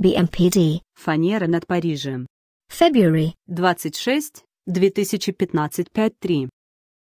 BMPD. Фанера над Парижем. February 26, 2015 5.3.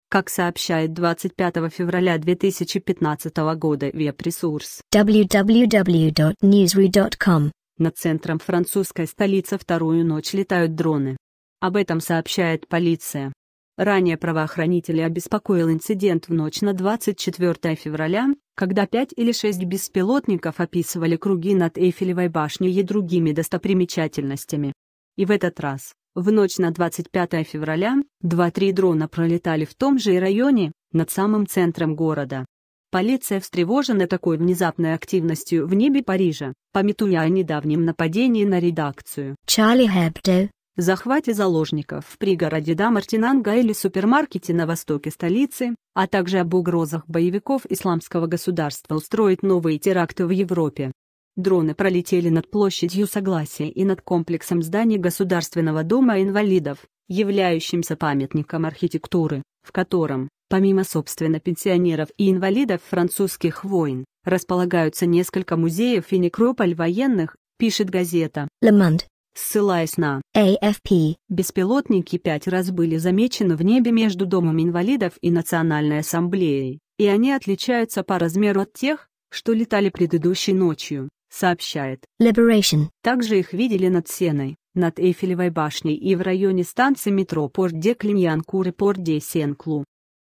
Как сообщает 25 февраля 2015 года веб-ресурс www.newsru.com, над центром французской столицы вторую ночь летают дроны. Об этом сообщает полиция. Ранее правоохранители обеспокоил инцидент в ночь на 24 февраля, когда пять или шесть беспилотников описывали круги над Эйфелевой башней и другими достопримечательностями. И в этот раз, в ночь на 25 февраля, два-три дрона пролетали в том же районе, над самым центром города. Полиция встревожена такой внезапной активностью в небе Парижа, пометуя о недавнем нападении на редакцию. Charlie Hebdo в захвате заложников в пригороде Дамартинанга или супермаркете на востоке столицы, а также об угрозах боевиков исламского государства устроить новые теракты в Европе. Дроны пролетели над площадью Согласия и над комплексом зданий Государственного дома инвалидов, являющимся памятником архитектуры, в котором, помимо собственно пенсионеров и инвалидов французских войн, располагаются несколько музеев и некрополь военных, пишет газета «Le Monde». Ссылаясь на AFP, беспилотники пять раз были замечены в небе между Домом инвалидов и Национальной ассамблеей, и они отличаются по размеру от тех, что летали предыдущей ночью, сообщает Liberation. Также их видели над Сеной, над Эйфелевой башней и в районе станции метро Порт-де Клиньянкур и Порт-де сен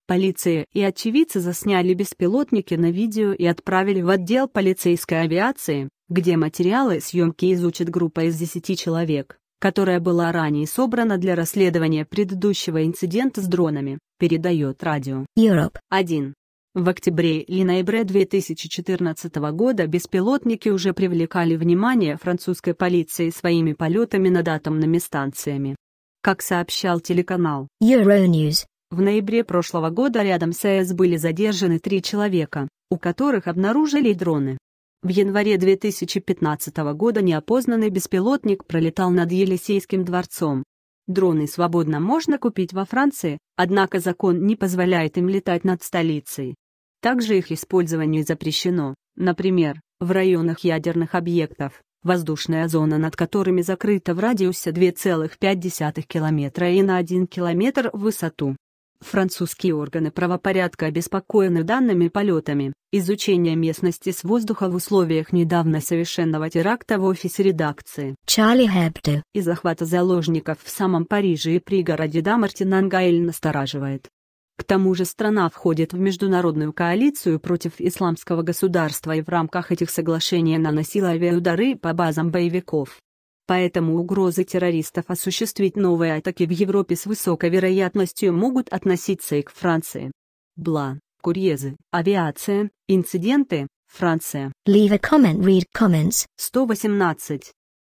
Полиция и очевидцы засняли беспилотники на видео и отправили в отдел полицейской авиации, где материалы съемки изучит группа из 10 человек, которая была ранее собрана для расследования предыдущего инцидента с дронами, передает радио. Europe. 1. В октябре и ноябре 2014 года беспилотники уже привлекали внимание французской полиции своими полетами над атомными станциями. Как сообщал телеканал Euronews, в ноябре прошлого года рядом с АЭС были задержаны три человека, у которых обнаружили дроны. В январе 2015 года неопознанный беспилотник пролетал над Елисейским дворцом. Дроны свободно можно купить во Франции, однако закон не позволяет им летать над столицей. Также их использование запрещено, например, в районах ядерных объектов, воздушная зона над которыми закрыта в радиусе 2,5 километра и на 1 километр в высоту. Французские органы правопорядка обеспокоены данными полетами. Изучение местности с воздуха в условиях недавно совершенного теракта в офисе редакции Чарли Хэбде и захвата заложников в самом Париже и пригороде Дамартинангаэль настораживает. К тому же страна входит в международную коалицию против исламского государства и в рамках этих соглашений наносила авиаудары по базам боевиков. Поэтому угрозы террористов осуществить новые атаки в Европе с высокой вероятностью могут относиться и к Франции. Бла, Курьезы, авиация, инциденты, Франция. Leave a comment, read comments. 118.